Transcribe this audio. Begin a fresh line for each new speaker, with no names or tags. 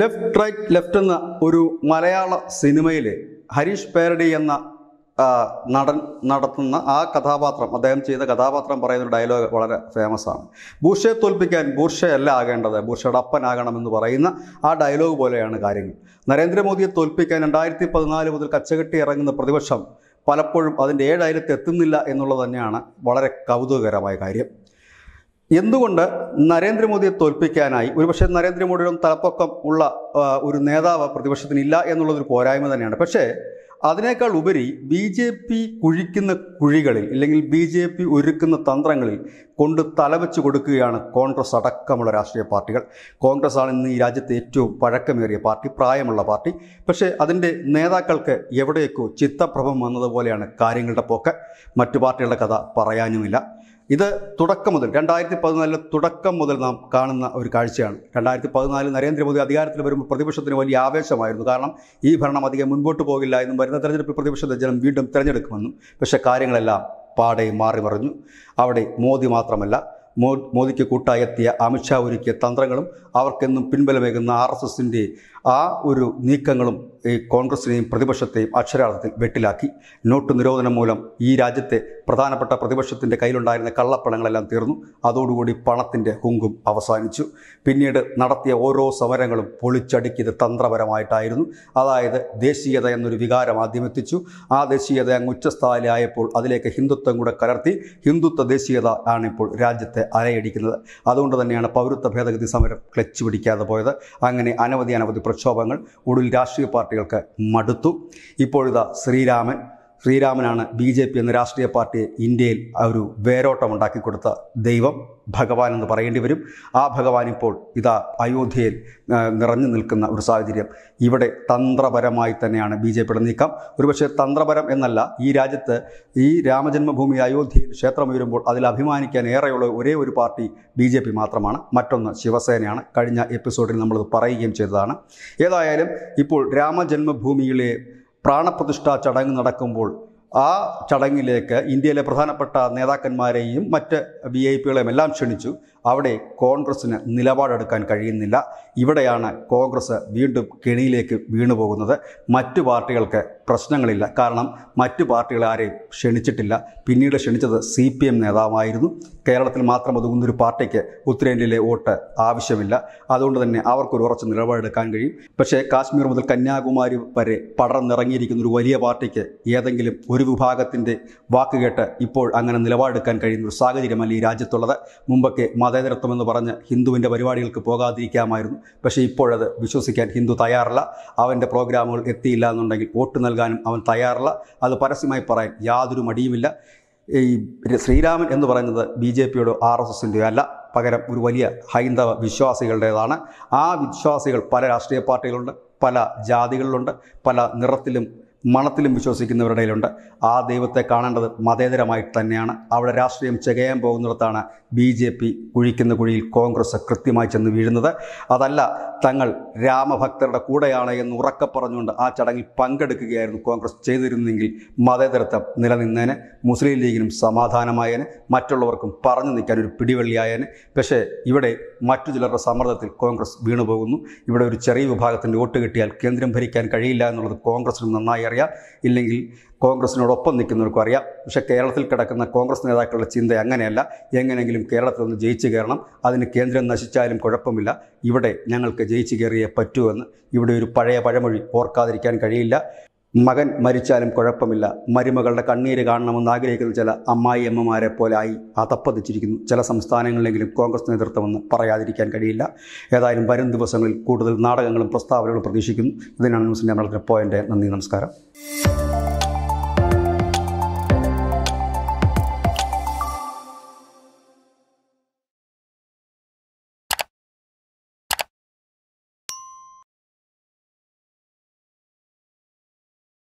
left right left എന്ന ഒരു മലയാള സിനിമയിലെ ഹരീഷ് പേരടി എന്ന നടൻ നടത്തുന്ന ആ കഥാപാത്രം അദ്ദേഹം ചെയ്ത കഥാപാത്രം പറയുന്ന ഡയലോഗ് വളരെ ഫേമസ് ആണ് ബൂർഷയെ തോൽപ്പിക്കാൻ ബൂർഷയല്ല ആകേണ്ടത് ബൂർഷയുടെ അപ്പനാകണമെന്ന് പറയുന്ന ആ ഡയലോഗ് പോലെയാണ് കാര്യങ്ങൾ നരേന്ദ്രമോദിയെ തോൽപ്പിക്കാൻ രണ്ടായിരത്തി പതിനാല് മുതൽ കച്ചകെട്ടി ഇറങ്ങുന്ന പ്രതിപക്ഷം പലപ്പോഴും അതിൻ്റെ ഏഴായിരത്തി എത്തുന്നില്ല എന്നുള്ളത് തന്നെയാണ് വളരെ കൗതുകകരമായ കാര്യം എന്തുകൊണ്ട് നരേന്ദ്രമോദിയെ തോൽപ്പിക്കാനായി ഒരുപക്ഷെ നരേന്ദ്രമോദിയുടെ തലപ്പൊക്കം ഉള്ള ഒരു നേതാവ് പ്രതിപക്ഷത്തിനില്ല എന്നുള്ളതൊരു പോരായ്മ തന്നെയാണ് പക്ഷേ അതിനേക്കാൾ ഉപരി ബി ജെ പി കുഴിക്കുന്ന കുഴികളിൽ ഇല്ലെങ്കിൽ ബി ജെ പി ഒരുക്കുന്ന തന്ത്രങ്ങളിൽ കൊണ്ട് തലവെച്ച് കൊടുക്കുകയാണ് കോൺഗ്രസ് അടക്കമുള്ള രാഷ്ട്രീയ പാർട്ടികൾ കോൺഗ്രസ് ആണ് ഇന്ന് ഈ രാജ്യത്തെ ഏറ്റവും പഴക്കമേറിയ പാർട്ടി പ്രായമുള്ള പാർട്ടി പക്ഷേ അതിൻ്റെ നേതാക്കൾക്ക് എവിടെയൊക്കെ ചിത്തപ്രഭം വന്നതുപോലെയാണ് കാര്യങ്ങളുടെ പോക്ക് മറ്റു പാർട്ടികളുടെ കഥ പറയാനുമില്ല ഇത് തുടക്കം മുതൽ രണ്ടായിരത്തി പതിനാലിലെ തുടക്കം മുതൽ നാം കാണുന്ന ഒരു കാഴ്ചയാണ് രണ്ടായിരത്തി പതിനാലിൽ നരേന്ദ്രമോദി അധികാരത്തിൽ വരുമ്പോൾ പ്രതിപക്ഷത്തിന് വലിയ ആവേശമായിരുന്നു കാരണം ഈ ഭരണം അധികം മുൻപോട്ട് പോകില്ല എന്നും വരുന്ന തെരഞ്ഞെടുപ്പ് പ്രതിപക്ഷത്തെ ജനം വീണ്ടും തിരഞ്ഞെടുക്കുമെന്നും പക്ഷേ കാര്യങ്ങളെല്ലാം പാടെ മാറി മറിഞ്ഞു അവിടെ മോദി മാത്രമല്ല മോദിക്ക് കൂട്ടായെത്തിയ അമിത്ഷാ ഒരുക്കിയ തന്ത്രങ്ങളും അവർക്കെന്നും പിൻബലമേകുന്ന ആർ എസ് എസിൻ്റെ ആ ഒരു നീക്കങ്ങളും ഈ കോൺഗ്രസിനെയും പ്രതിപക്ഷത്തെയും അക്ഷരാർത്ഥത്തിൽ വെട്ടിലാക്കി നോട്ട് നിരോധനം മൂലം ഈ രാജ്യത്തെ പ്രധാനപ്പെട്ട പ്രതിപക്ഷത്തിൻ്റെ കയ്യിലുണ്ടായിരുന്ന കള്ളപ്പണങ്ങളെല്ലാം തീർന്നു അതോടുകൂടി പണത്തിൻ്റെ കുങ്കും അവസാനിച്ചു പിന്നീട് നടത്തിയ ഓരോ സമരങ്ങളും പൊളിച്ചടുക്കിയത് തന്ത്രപരമായിട്ടായിരുന്നു അതായത് ദേശീയത എന്നൊരു വികാരം ആദ്യം എത്തിച്ചു ആ ദേശീയത അങ്ങ് ഉച്ചസ്ഥായിലായപ്പോൾ അതിലേക്ക് ഹിന്ദുത്വം കൂടെ കലർത്തി ഹിന്ദുത്വ ദേശീയത ആണിപ്പോൾ രാജ്യത്തെ അലയടിക്കുന്നത് അതുകൊണ്ട് തന്നെയാണ് പൗരത്വ ഭേദഗതി സമരം ക്ലച്ച് പിടിക്കാതെ പോയത് അങ്ങനെ അനവധി അനവധി പ്രക്ഷോഭങ്ങൾ ഒടുവിൽ രാഷ്ട്രീയ പാർട്ടികൾക്ക് മടുത്തു ഇപ്പോഴിതാ ശ്രീരാമൻ ശ്രീരാമനാണ് ബി ജെ പി എന്ന രാഷ്ട്രീയ പാർട്ടിയെ ഇന്ത്യയിൽ ഒരു വേരോട്ടം ഉണ്ടാക്കി കൊടുത്ത ദൈവം ഭഗവാൻ എന്ന് പറയേണ്ടി വരും ആ ഭഗവാൻ ഇപ്പോൾ ഇതാ അയോധ്യയിൽ നിറഞ്ഞു നിൽക്കുന്ന ഒരു സാഹചര്യം ഇവിടെ തന്ത്രപരമായി തന്നെയാണ് ബി ജെ പിയുടെ നീക്കം ഒരുപക്ഷെ തന്ത്രപരം എന്നല്ല ഈ രാജ്യത്ത് ഈ രാമജന്മഭൂമി അയോധ്യയിൽ ക്ഷേത്രം ഉയരുമ്പോൾ അതിൽ അഭിമാനിക്കാൻ ഏറെയുള്ള ഒരേ ഒരു പാർട്ടി ബി ജെ പി മാത്രമാണ് മറ്റൊന്ന് ശിവസേനയാണ് കഴിഞ്ഞ എപ്പിസോഡിൽ നമ്മളത് പറയുകയും ചെയ്തതാണ് ഏതായാലും ഇപ്പോൾ രാമജന്മഭൂമിയിലെ പ്രാണപ്രതിഷ്ഠാ ചടങ്ങ് നടക്കുമ്പോൾ ആ ചടങ്ങിലേക്ക് ഇന്ത്യയിലെ പ്രധാനപ്പെട്ട നേതാക്കന്മാരെയും മറ്റ് വി ഐ പികളെയും എല്ലാം ക്ഷണിച്ചു അവിടെ കോൺഗ്രസ്സിന് നിലപാടെടുക്കാൻ കഴിയുന്നില്ല ഇവിടെയാണ് കോൺഗ്രസ് വീണ്ടും കെണിയിലേക്ക് വീണുപോകുന്നത് മറ്റു പാർട്ടികൾക്ക് പ്രശ്നങ്ങളില്ല കാരണം മറ്റു പാർട്ടികൾ ആരെയും ക്ഷണിച്ചിട്ടില്ല പിന്നീട് ക്ഷണിച്ചത് സി പി എം നേതാവായിരുന്നു കേരളത്തിൽ മാത്രം ഒതുങ്ങുന്നൊരു പാർട്ടിക്ക് ഉത്തരേന്ത്യയിലെ വോട്ട് ആവശ്യമില്ല അതുകൊണ്ട് തന്നെ അവർക്കൊരു ഉറച്ച നിലപാടെടുക്കാൻ കഴിയും പക്ഷേ കാശ്മീർ മുതൽ കന്യാകുമാരി വരെ പടർന്നിറങ്ങിയിരിക്കുന്ന ഒരു വലിയ പാർട്ടിക്ക് ഏതെങ്കിലും ഒരു വിഭാഗത്തിൻ്റെ വാക്ക് കേട്ട് ഇപ്പോൾ അങ്ങനെ നിലപാടെടുക്കാൻ കഴിയുന്ന ഒരു സാഹചര്യമല്ല ഈ രാജ്യത്തുള്ളത് മുമ്പൊക്കെ മതേതരത്വം എന്ന് പറഞ്ഞ് ഹിന്ദുവിൻ്റെ പരിപാടികൾക്ക് പോകാതിരിക്കാമായിരുന്നു പക്ഷേ ഇപ്പോഴത് വിശ്വസിക്കാൻ ഹിന്ദു തയ്യാറല്ല അവൻ്റെ പ്രോഗ്രാമുകൾ എത്തിയില്ല എന്നുണ്ടെങ്കിൽ വോട്ട് നൽകാനും അവൻ തയ്യാറല്ല അത് പരസ്യമായി പറയാൻ യാതൊരു മടിയുമില്ല ഈ ശ്രീരാമൻ എന്ന് പറയുന്നത് ബി ജെ പിയുടെ ആർ എസ് എസിൻ്റെയോ അല്ല പകരം ഒരു വലിയ ഹൈന്ദവ വിശ്വാസികളുടേതാണ് ആ വിശ്വാസികൾ പല രാഷ്ട്രീയ പാർട്ടികളുണ്ട് പല ജാതികളിലുണ്ട് പല നിറത്തിലും മണത്തിലും വിശ്വസിക്കുന്നവരുടെ ഇടയിലുണ്ട് ആ ദൈവത്തെ കാണേണ്ടത് മതേതരമായിട്ട് തന്നെയാണ് അവിടെ രാഷ്ട്രീയം ചെകയാൻ പോകുന്നിടത്താണ് ബി ജെ പി കുഴിക്കുന്ന കുഴിയിൽ കോൺഗ്രസ് കൃത്യമായി ചെന്ന് വീഴുന്നത് അതല്ല തങ്ങൾ രാമഭക്തരുടെ കൂടെയാണ് എന്ന് ഉറക്കെ പറഞ്ഞുകൊണ്ട് ആ ചടങ്ങിൽ പങ്കെടുക്കുകയായിരുന്നു കോൺഗ്രസ് ചെയ്തിരുന്നെങ്കിൽ മതേതരത്വം നിലനിന്നേനെ മുസ്ലിം ലീഗിനും സമാധാനമായേനെ മറ്റുള്ളവർക്കും പറഞ്ഞു നിൽക്കാൻ ഒരു പിടിവള്ളിയായേനെ പക്ഷേ ഇവിടെ മറ്റു ചിലരുടെ സമ്മർദ്ദത്തിൽ കോൺഗ്രസ് വീണുപോകുന്നു ഇവിടെ ഒരു ചെറിയ വിഭാഗത്തിൻ്റെ വോട്ട് കിട്ടിയാൽ കേന്ദ്രം ഭരിക്കാൻ കഴിയില്ല എന്നുള്ളത് കോൺഗ്രസിന് നന്നായി അറിയാം അറിയാം ഇല്ലെങ്കിൽ കോൺഗ്രസിനോടൊപ്പം നിൽക്കുന്നവർക്കും അറിയാം പക്ഷേ കേരളത്തിൽ കിടക്കുന്ന കോൺഗ്രസ് നേതാക്കളുടെ ചിന്ത അങ്ങനെയല്ല എങ്ങനെയെങ്കിലും കേരളത്തിൽ നിന്ന് ജയിച്ചു കയറണം അതിന് കേന്ദ്രം നശിച്ചാലും കുഴപ്പമില്ല ഇവിടെ ഞങ്ങൾക്ക് ജയിച്ചു കയറിയേ പറ്റൂ എന്ന് ഇവിടെ ഒരു പഴയ പഴമൊഴി ഓർക്കാതിരിക്കാൻ കഴിയില്ല മകൻ മരിച്ചാലും കുഴപ്പമില്ല മരുമകളുടെ കണ്ണീര് കാണണമെന്ന് ആഗ്രഹിക്കുന്ന ചില പോലെ പോലായി അതപ്പതിച്ചിരിക്കുന്നു ചില സംസ്ഥാനങ്ങളിലെങ്കിലും കോൺഗ്രസ് നേതൃത്വമെന്ന് പറയാതിരിക്കാൻ കഴിയില്ല ഏതായാലും വരും ദിവസങ്ങളിൽ കൂടുതൽ നാടകങ്ങളും പ്രസ്താവനകളും പ്രതീക്ഷിക്കുന്നു ഇതിനാണ് ന്യൂസിൻ്റെ ഞങ്ങളുടെ പോയിൻ്റ് നന്ദി നമസ്കാരം